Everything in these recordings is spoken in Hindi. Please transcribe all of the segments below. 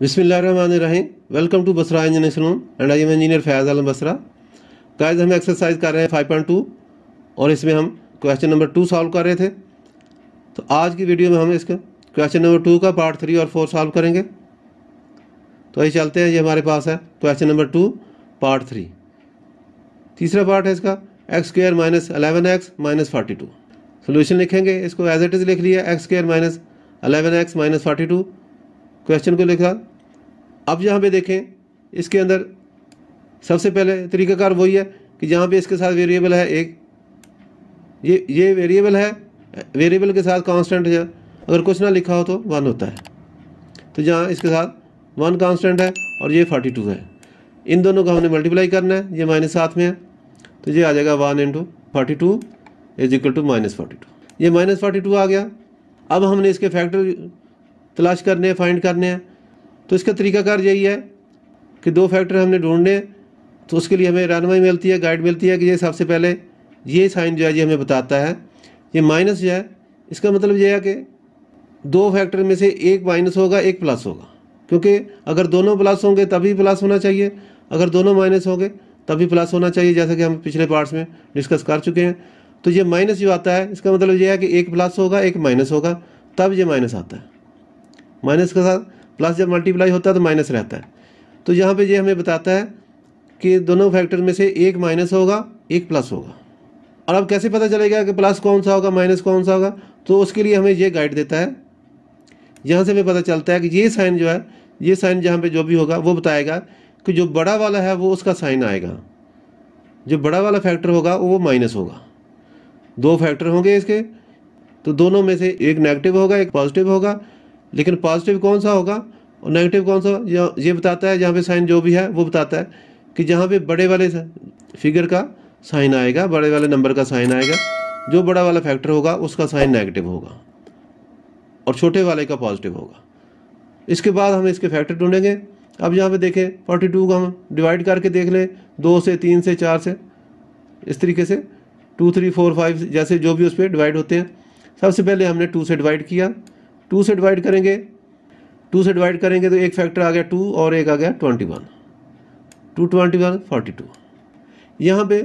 बिसमीम welcome to Basra engineer saloon and I am engineer Faiz Alam Basra guys हम एक्सरसाइज कर रहे हैं 5.2 और इसमें हम क्वेश्चन नंबर टू सॉल्व कर रहे थे तो आज की वीडियो में हम इसके क्वेश्चन नंबर टू का पार्ट थ्री और फोर सॉल्व करेंगे तो यही चलते हैं ये हमारे पास है question number two part three तीसरा पार्ट है इसका x square minus eleven x minus forty two solution लिखेंगे इसको एज इट इज़ लिख लिया x square minus eleven x minus forty two question को लिखा अब यहाँ पे देखें इसके अंदर सबसे पहले तरीकाकार वही है कि जहाँ पे इसके साथ वेरिएबल है एक ये ये वेरिएबल है वेरिएबल के साथ कांस्टेंट है अगर कुछ ना लिखा हो तो वन होता है तो जहाँ इसके साथ वन कांस्टेंट है और ये फोर्टी टू है इन दोनों का हमने मल्टीप्लाई करना है ये माइनस साथ में है तो ये आ जाएगा one into forty two is equal to minus forty two ये माइनस फोर्टी टू आ गया अब हमने इसके फैक्टर तलाश करने हैं फाइंड करने हैं तो इसका तरीकाकार यही है कि दो फैक्टर हमने ढूंढने तो उसके लिए हमें रहनमई मिलती है गाइड मिलती है कि ये सबसे पहले ये साइन जो है ये हमें बताता है ये माइनस जो है इसका मतलब यह है कि दो फैक्टर में से एक माइनस होगा एक प्लस होगा क्योंकि अगर दोनों प्लस होंगे तभी प्लस होना चाहिए अगर दोनों माइनस होंगे तभी प्लस होना चाहिए जैसा कि हम पिछले पार्ट्स में डिस्कस कर चुके हैं तो ये माइनस जो आता है इसका मतलब ये है कि एक प्लस होगा एक माइनस होगा तब ये माइनस आता है माइनस के साथ प्लस जब मल्टीप्लाई होता है तो माइनस रहता है तो यहाँ पे ये हमें बताता है कि दोनों फैक्टर में से एक माइनस होगा एक प्लस होगा और अब कैसे पता चलेगा कि प्लस कौन सा होगा माइनस कौन सा होगा तो उसके लिए हमें ये गाइड देता है यहाँ से हमें पता चलता है कि ये साइन जो है ये साइन जहाँ पर जो भी होगा वो बताएगा कि जो बड़ा वाला है वो उसका साइन आएगा जो बड़ा वाला फैक्टर होगा वो माइनस होगा दो फैक्टर होंगे इसके तो दोनों में से एक नेगेटिव होगा एक पॉजिटिव होगा लेकिन पॉजिटिव कौन सा होगा और नेगेटिव कौन सा होगा ये बताता है जहाँ पे साइन जो भी है वो बताता है कि जहाँ पे बड़े वाले फिगर का साइन आएगा बड़े वाले नंबर का साइन आएगा जो बड़ा वाला फैक्टर होगा उसका साइन नेगेटिव होगा और छोटे वाले का पॉजिटिव होगा इसके बाद हम इसके फैक्टर ढूंढेंगे अब यहाँ पे देखें फोर्टी टू को हम डिवाइड करके देख लें दो से तीन से चार से इस तरीके से टू थ्री फोर फाइव जैसे जो भी उस पर डिवाइड होते हैं सबसे पहले हमने टू से डिवाइड किया टू से डिवाइड करेंगे टू से डिवाइड करेंगे तो एक फैक्टर आ गया टू और एक आ गया twenty one two twenty one forty two यहाँ पे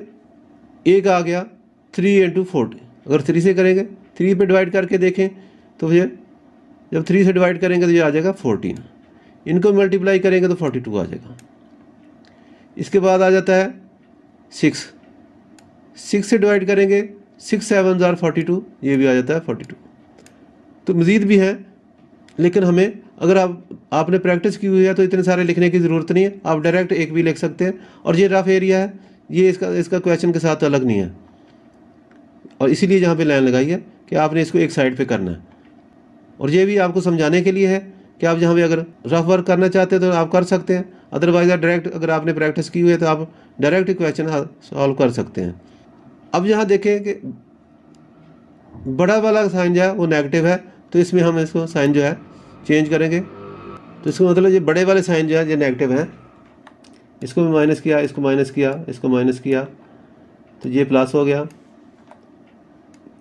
एक आ गया थ्री इंटू फोर्टी अगर थ्री से करेंगे थ्री पे डिवाइड करके देखें तो ये जब थ्री से डिवाइड करेंगे तो ये आ जाएगा फोर्टीन इनको मल्टीप्लाई करेंगे तो फोर्टी टू आ जाएगा इसके बाद आ जाता है सिक्स सिक्स से डिवाइड करेंगे सिक्स सेवन ज़ार फोर्टी टू ये भी आ जाता है फोर्टी टू तो मज़ीद भी हैं लेकिन हमें अगर आप आपने प्रैक्टिस की हुई है तो इतने सारे लिखने की ज़रूरत नहीं है आप डायरेक्ट एक भी लिख सकते हैं और ये रफ एरिया है ये इसका इसका क्वेश्चन के साथ अलग नहीं है और इसीलिए यहाँ पे लाइन लगाई है कि आपने इसको एक साइड पे करना है और ये भी आपको समझाने के लिए है कि आप जहाँ पर अगर रफ वर्क करना चाहते हैं तो आप कर सकते हैं अदरवाइज आप डायरेक्ट अगर आपने प्रैक्टिस की हुई है तो आप डायरेक्ट क्वेश्चन सॉल्व कर सकते हैं अब यहाँ देखें कि बड़ा वाला साइन जो है वो नेगेटिव है तो इसमें हम इसको साइन जो है चेंज करेंगे तो इसका मतलब ये बड़े वाले साइन जो है ये नेगेटिव हैं इसको भी माइनस किया इसको माइनस किया इसको माइनस किया तो ये प्लस हो गया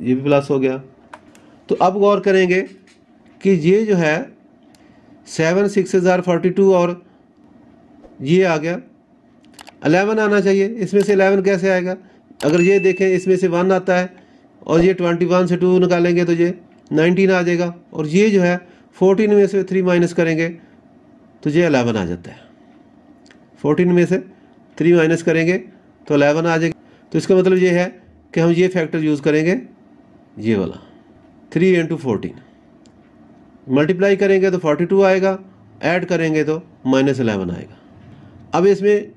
ये भी प्लस हो गया तो अब गौर करेंगे कि ये जो है सेवन सिक्स हज़ार फोर्टी टू और ये आ गया अलेवन आना चाहिए इसमें से अलेवन कैसे आएगा अगर ये देखें इसमें से वन आता है और ये ट्वेंटी वन से टू निकालेंगे तो ये नाइनटीन आ जाएगा और ये जो है फोर्टीन में से थ्री माइनस करेंगे तो ये अलेवन आ जाता है फोर्टीन में से थ्री माइनस करेंगे तो अलेवन आ जाएगा तो इसका मतलब ये है कि हम ये फैक्टर यूज़ करेंगे ये वाला थ्री इंटू फोर्टीन मल्टीप्लाई करेंगे तो फोर्टी टू आएगा ऐड करेंगे तो माइनस अलेवन आएगा अब इसमें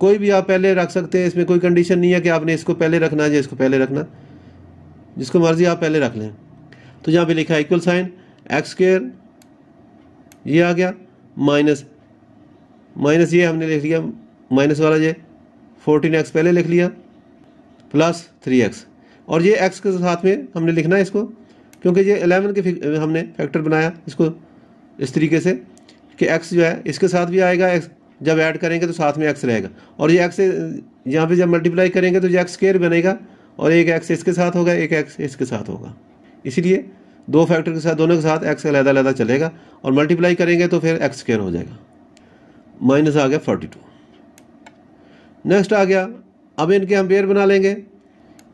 कोई भी आप पहले रख सकते हैं इसमें कोई कंडीशन नहीं है कि आपने इसको पहले रखना है या इसको पहले रखना जिसको मर्ज़ी आप पहले रख लें तो यहाँ पे लिखा है इक्वल साइन एक्स स्क्र ये आ गया माइनस माइनस ये हमने लिख लिया माइनस वाला ये फोर्टीन एक्स पहले लिख लिया प्लस थ्री एक्स और ये एक्स के साथ में हमने लिखना है इसको क्योंकि ये एलेवन के हमने फैक्टर बनाया इसको इस तरीके से कि एक्स जो है इसके साथ भी आएगा एक्स जब ऐड करेंगे तो साथ में एक्स रहेगा और ये एक्स यहाँ पे जब मल्टीप्लाई करेंगे तो ये एक्स स्केयर बनेगा और एक एक्स इसके साथ होगा एक एक्स इसके साथ होगा इसीलिए दो फैक्टर के साथ दोनों के साथ एक्स अलहदा अलहदा चलेगा और मल्टीप्लाई करेंगे तो फिर एक्स स्केयर हो जाएगा माइनस आ गया फोर्टी टू नेक्स्ट आ गया अब इनके हम पेयर बना लेंगे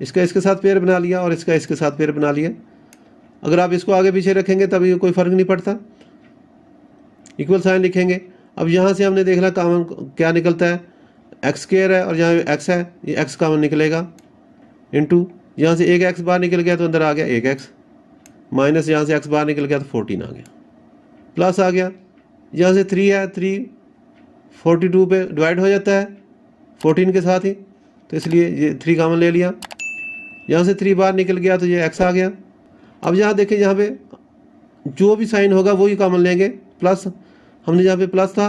इसका इसके साथ पेयर बना लिया और इसका इसके साथ पेयर बना लिया अगर आप इसको आगे पीछे रखेंगे तभी कोई फ़र्क नहीं पड़ता इक्वल साइन लिखेंगे अब यहाँ से हमने देखना कामन क्या निकलता है एक्स केयर है और यहाँ एक्स है ये एक्स कामन निकलेगा इंटू यहाँ से एक एक्स बाहर निकल गया तो अंदर आ गया एक एक्स माइनस यहाँ से एक्स बाहर निकल गया तो फोर्टीन आ गया प्लस आ गया यहाँ से थ्री है थ्री फोर्टी टू पर डिवाइड हो जाता है फोर्टीन के साथ ही तो इसलिए ये थ्री कामन ले लिया यहाँ से थ्री बार निकल गया तो ये एक्स आ गया अब यहाँ देखें यहाँ पे जो भी साइन होगा वही कामन लेंगे प्लस हमने यहाँ पे प्लस था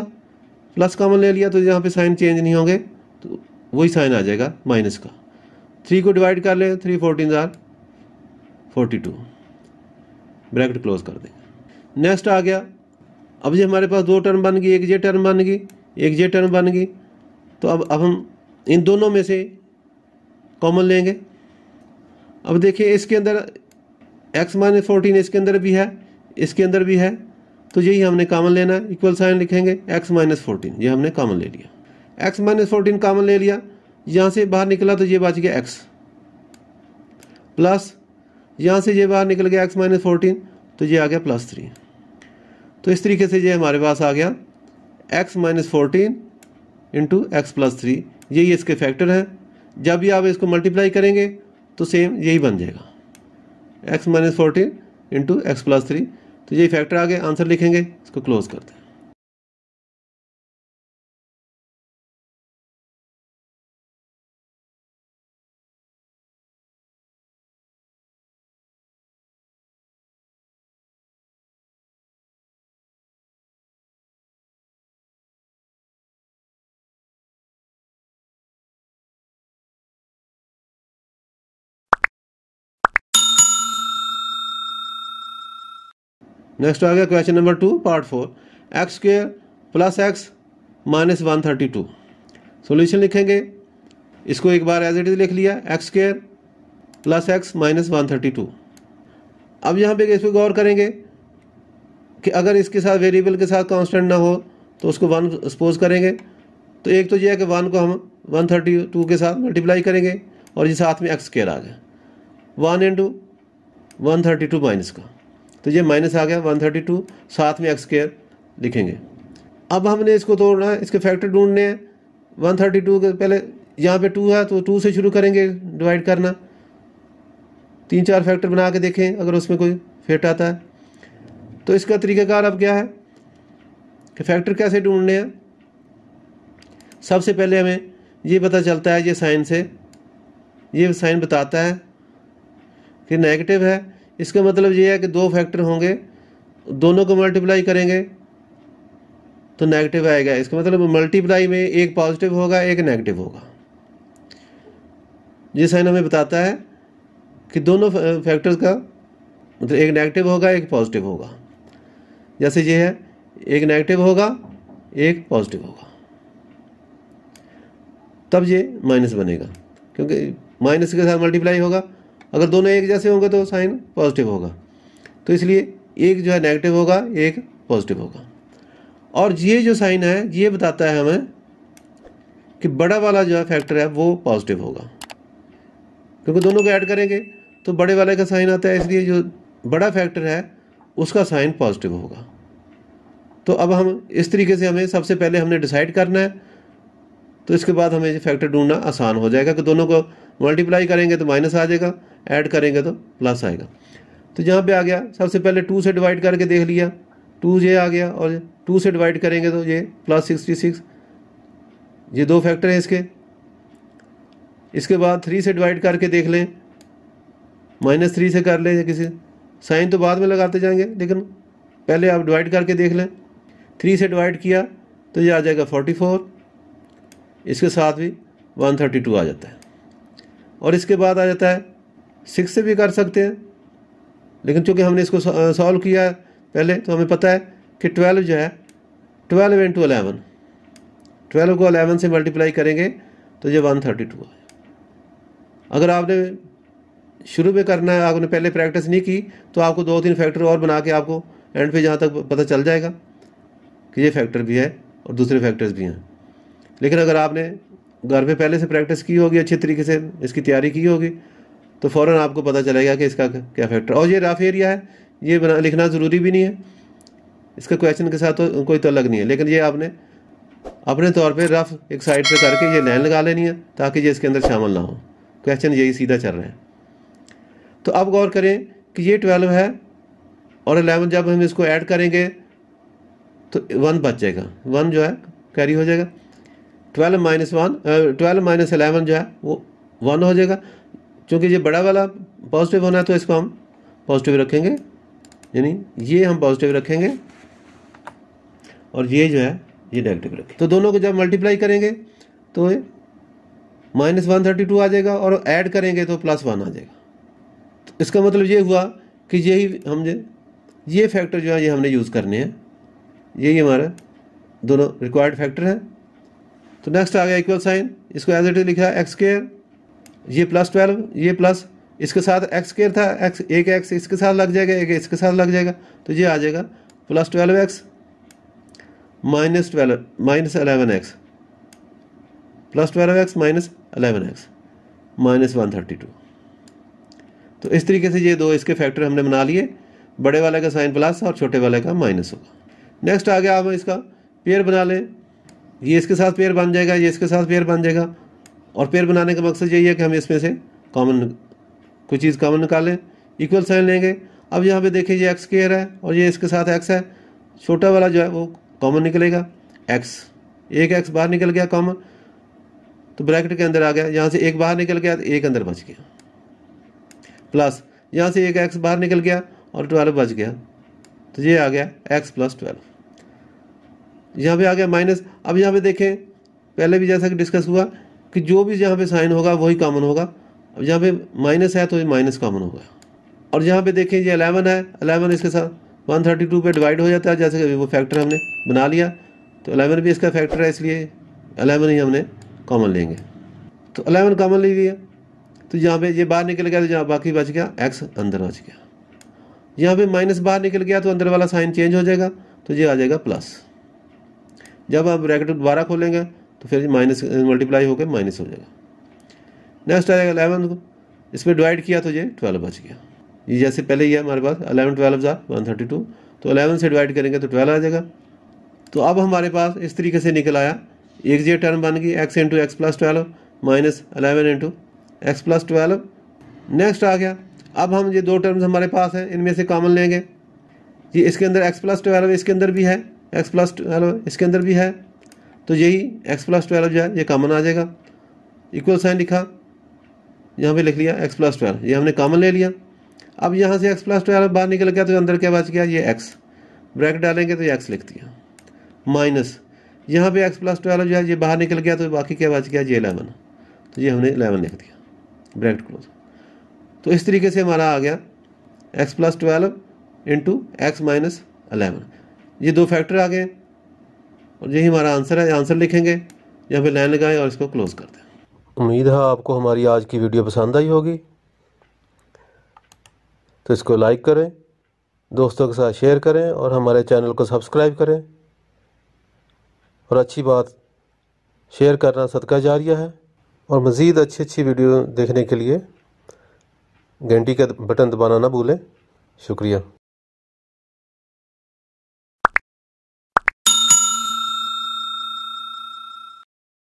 प्लस कामन ले लिया तो यहाँ पे साइन चेंज नहीं होंगे तो वही साइन आ जाएगा माइनस का थ्री को डिवाइड कर ले थ्री फोर्टीन ज़ार फोर्टी टू ब्रैकेट क्लोज कर देंगे नेक्स्ट आ गया अब ये हमारे पास दो टर्म बन गई एक जे टर्म बन गई एक जे टर्म बन गई तो अब अब हम इन दोनों में से कॉमन लेंगे अब देखिए इसके अंदर एक्स माइनस फोर्टीन इसके अंदर भी है इसके अंदर भी है तो यही हमने कामन लेना है इक्वल साइन लिखेंगे एक्स माइनस फोर्टीन ये हमने कॉमन ले लिया एक्स माइनस फोर्टीन कामन ले लिया यहाँ से बाहर निकला तो ये बच गया एक्स प्लस यहाँ से ये बाहर निकल गया एक्स माइनस फोर्टीन तो ये आ गया प्लस थ्री तो इस तरीके से ये हमारे पास आ गया x minus fourteen into x plus three यही इसके फैक्टर हैं जब भी आप इसको मल्टीप्लाई करेंगे तो सेम यही बन जाएगा x minus fourteen into x plus three तो यही फैक्टर आ गया आंसर लिखेंगे इसको क्लोज करते हैं नेक्स्ट आ गया question number two part four x square plus x minus one thirty two solution लिखेंगे इसको एक बार एज इट इज लिख लिया x square plus x minus one thirty two अब यहाँ पे इस पर गौर करेंगे कि अगर इसके साथ वेरिएबल के साथ कांस्टेंट ना हो तो उसको वन सपोज करेंगे तो एक तो ये है कि वन को हम वन थर्टी टू के साथ मल्टीप्लाई करेंगे और ये साथ में एक्स स्क्र आ गया one into one thirty two minus का तो ये माइनस आ गया 132 साथ में एक्स स्केयर लिखेंगे अब हमने इसको तोड़ना है इसके फैक्टर ढूंढने हैं 132 के पहले यहाँ पे 2 है तो 2 से शुरू करेंगे डिवाइड करना तीन चार फैक्टर बना के देखें अगर उसमें कोई फेट आता है तो इसका तरीकाकार अब क्या है कि फैक्टर कैसे ढूंढने हैं सबसे पहले हमें ये पता चलता है ये साइन से ये साइन बताता है कि नेगेटिव है इसका मतलब ये है कि दो फैक्टर होंगे दोनों को मल्टीप्लाई करेंगे तो नेगेटिव आएगा इसका मतलब मल्टीप्लाई में एक पॉजिटिव होगा एक नेगेटिव होगा ये साइन हमें बताता है कि दोनों फैक्टर्स का मतलब एक नेगेटिव होगा एक पॉजिटिव होगा जैसे ये है एक नेगेटिव होगा एक पॉजिटिव होगा तब ये माइनस बनेगा क्योंकि माइनस के साथ मल्टीप्लाई होगा अगर दोनों एक जैसे होंगे तो साइन पॉजिटिव होगा तो इसलिए एक जो है नेगेटिव होगा एक पॉजिटिव होगा और ये जो साइन है ये बताता है हमें कि बड़ा वाला जो है फैक्टर है वो पॉजिटिव होगा क्योंकि दोनों को ऐड करेंगे तो बड़े वाले का साइन आता है इसलिए जो बड़ा फैक्टर है उसका साइन पॉजिटिव होगा तो अब हम इस तरीके से हमें सबसे पहले हमने डिसाइड करना है तो इसके बाद हमें फैक्टर ढूंढना आसान हो जाएगा कि दोनों को मल्टीप्लाई करेंगे तो माइनस आ जाएगा ऐड करेंगे तो प्लस आएगा तो यहाँ पे आ गया सबसे पहले टू से डिवाइड करके देख लिया टू ये आ गया और टू से डिवाइड करेंगे तो ये प्लस सिक्सटी सिक्स ये दो फैक्टर हैं इसके इसके बाद थ्री से डिवाइड करके देख लें माइनस थ्री से कर लें किसी साइन तो बाद में लगाते जाएंगे लेकिन पहले आप डिवाइड करके देख लें थ्री से डिवाइड किया तो ये आ जाएगा फोर्टी फोर इसके साथ भी वन थर्टी टू आ जाता है और इसके बाद आ जाता है सिक्स से भी कर सकते हैं लेकिन चूँकि हमने इसको सॉल्व किया पहले तो हमें पता है कि ट्वेल्व जो है ट्वेल्व इंटू अलेवन ट्वेल्व को अलेवन से मल्टीप्लाई करेंगे तो ये वन थर्टी टू अगर आपने शुरू में करना है आपने पहले प्रैक्टिस नहीं की तो आपको दो तीन फैक्टर और बना के आपको एंड पे जहाँ तक पता चल जाएगा कि ये फैक्टर भी है और दूसरे फैक्टर्स भी हैं लेकिन अगर आपने घर पे पहले से प्रैक्टिस की होगी अच्छे तरीके से इसकी तैयारी की होगी तो फ़ौर आपको पता चलेगा कि इसका क्या फैक्टर और ये राफ एरिया है ये बना लिखना ज़रूरी भी नहीं है इसका क्वेश्चन के साथ तो कोई तलग तो नहीं है लेकिन ये आपने अपने तौर पे रफ एक साइड पे करके ये लाइन लगा लेनी है ताकि ये इसके अंदर शामिल ना हो क्वेश्चन यही सीधा चल रहा है तो अब गौर करें कि ये ट्वेल्व है और अलेवन जब हम इसको ऐड करेंगे तो वन बच जाएगा वन जो है कैरी हो जाएगा twelve minus one twelve minus eleven जो है वो वन हो जाएगा चूँकि ये बड़ा वाला पॉजिटिव होना है तो इसको हम पॉजिटिव रखेंगे यानी ये हम पॉजिटिव रखेंगे और ये जो है ये नेगेटिव रखेंगे तो दोनों को जब मल्टीप्लाई करेंगे तो माइनस वन थर्टी टू आ जाएगा और ऐड करेंगे तो प्लस वन आ जाएगा तो इसका मतलब ये हुआ कि यही हम ये फैक्टर जो है ये हमने यूज़ करने हैं यही हमारा दोनों रिक्वायर्ड फैक्टर हैं तो नेक्स्ट आ गया इक्वल साइन इसको एज इट इज लिखा है एक्स केयर ये प्लस ट्वेल्व ये प्लस इसके साथ एक्स केयर था एक्स एक एक्स इसके साथ लग जाएगा एक इसके साथ लग जाएगा तो ये आ जाएगा plus twelve x minus twelve minus eleven x plus twelve x minus eleven x minus one thirty two तो इस तरीके से ये दो इसके फैक्टर हमने बना लिए बड़े वाले का साइन प्लस और छोटे वाले का माइनस होगा नेक्स्ट आ गया आप इसका पेयर बना लें ये इसके साथ पेयर बन जाएगा ये इसके साथ पेयर बन जाएगा और पेयर बनाने का मकसद यही है कि हम इसमें से कॉमन कोई चीज़ कॉमन निकालें इक्वल साइन लेंगे अब यहाँ पे देखिए ये एक्स केयर है और ये इसके साथ एक्स है छोटा वाला जो है वो कॉमन निकलेगा एक्स एक एक्स बाहर निकल गया कॉमन तो ब्रैकेट के अंदर आ गया यहाँ से एक बाहर निकल गया तो एक अंदर बच गया प्लस यहाँ से एक एक्स बाहर निकल गया और ट्वेल्व बच गया तो ये आ गया एक्स प्लस ट्वेल्व यहाँ पर आ गया माइनस अब यहाँ पर देखें पहले भी जैसा कि डिस्कस हुआ कि जो भी जहाँ पे साइन होगा वही कॉमन होगा अब जहाँ पे माइनस है तो ये माइनस कॉमन होगा और जहाँ पे देखें ये अलेवन है अलेवन इसके साथ वन थर्टी टू पर डिवाइड हो जाता है जैसे कि वो फैक्टर हमने बना लिया तो अलेवन भी इसका फैक्टर है इसलिए अलेवन ही हमने कॉमन लेंगे तो अलेवन कॉमन ले लिया तो यहाँ पे ये बाहर निकल गया तो यहाँ बाकी बच गया एक्स अंदर बच गया यहाँ पे माइनस बाहर निकल गया तो अंदर वाला साइन चेंज हो जाएगा तो ये आ जाएगा प्लस जब आप ब्रैकेट दोबारा खोलेंगे तो फिर माइनस मल्टीप्लाई होकर माइनस हो जाएगा नेक्स्ट आ जाएगा अलेवन को इस पर डिवाइड किया तो ये ट्वेल्व बच गया ये जैसे पहले ही है हमारे पास अलेवन ट्वेल्व ज़ा वन थर्टी टू तो अलेवन से डिवाइड करेंगे तो ट्वेल्व आ जाएगा तो अब हमारे पास इस तरीके से निकल आया एक जी टर्म बन गई x into x plus twelve minus eleven into x plus twelve next आ गया अब हम ये दो टर्म्स हमारे पास हैं इनमें से कॉमन लेंगे ये इसके अंदर एक्स प्लस ट्वेल्व इसके अंदर भी है एक्स प्लस ट्वेल्व इसके अंदर भी है तो यही एक्स प्लस ट्वेल्व जो है ये कॉमन आ जाएगा इक्वल साइन लिखा यहाँ पे लिख लिया एक्स प्लस ट्वेल्व ये हमने कॉमन ले लिया अब यहाँ से एक्स प्लस ट्वेल्व बाहर निकल गया तो अंदर क्या बच गया ये एक्स ब्रैकेट डालेंगे तो ये एक्स लिख दिया माइनस यहाँ पे एक्स प्लस ट्वेल्व जो है ये बाहर निकल गया तो बाकी क्या बच गया ये इलेवन तो ये हमने इलेवन लिख दिया ब्रैकेट क्लोज तो इस तरीके से हमारा आ गया x plus twelve into x minus eleven ये दो फैक्टर आ गए और यही हमारा आंसर है आंसर लिखेंगे या फिर लाइन लगाएं और इसको क्लोज़ कर दें उम्मीद है आपको हमारी आज की वीडियो पसंद आई होगी तो इसको लाइक करें दोस्तों के साथ शेयर करें और हमारे चैनल को सब्सक्राइब करें और अच्छी बात शेयर करना सदका जारिया है और मज़ीद अच्छी अच्छी वीडियो देखने के लिए घंटी का बटन दबाना ना भूलें शुक्रिया